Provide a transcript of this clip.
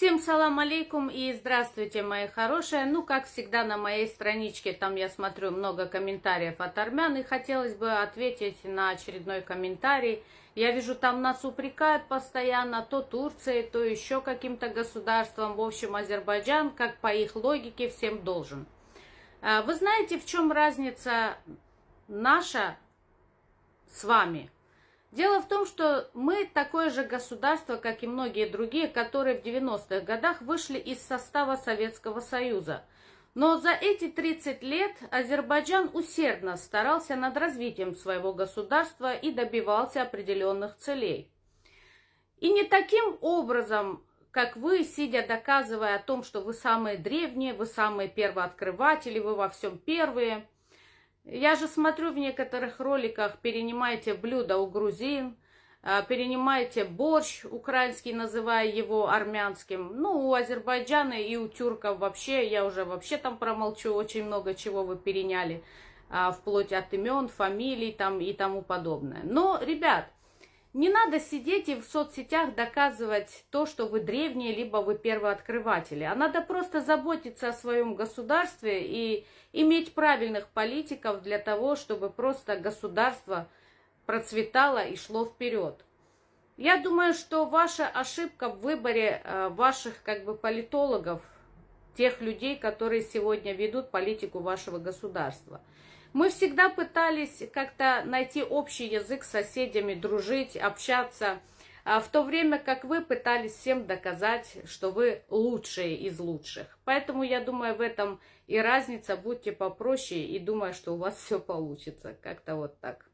Всем салам алейкум и здравствуйте, мои хорошие. Ну, как всегда, на моей страничке, там я смотрю много комментариев от армян, и хотелось бы ответить на очередной комментарий. Я вижу, там нас упрекают постоянно, то Турцией, то еще каким-то государством. В общем, Азербайджан, как по их логике, всем должен. А, вы знаете, в чем разница наша с вами – Дело в том, что мы такое же государство, как и многие другие, которые в 90-х годах вышли из состава Советского Союза. Но за эти 30 лет Азербайджан усердно старался над развитием своего государства и добивался определенных целей. И не таким образом, как вы, сидя доказывая о том, что вы самые древние, вы самые первооткрыватели, вы во всем первые – я же смотрю в некоторых роликах, перенимайте блюда у грузин, а, перенимайте борщ украинский, называя его армянским. Ну, у Азербайджана и у тюрков вообще, я уже вообще там промолчу, очень много чего вы переняли, а, вплоть от имен, фамилий там и тому подобное. Но, ребят, не надо сидеть и в соцсетях доказывать то, что вы древние, либо вы первооткрыватели. А надо просто заботиться о своем государстве и иметь правильных политиков для того, чтобы просто государство процветало и шло вперед. Я думаю, что ваша ошибка в выборе э, ваших как бы политологов, тех людей, которые сегодня ведут политику вашего государства – мы всегда пытались как-то найти общий язык с соседями, дружить, общаться, а в то время как вы пытались всем доказать, что вы лучшие из лучших. Поэтому я думаю, в этом и разница, будьте попроще и думаю, что у вас все получится. Как-то вот так.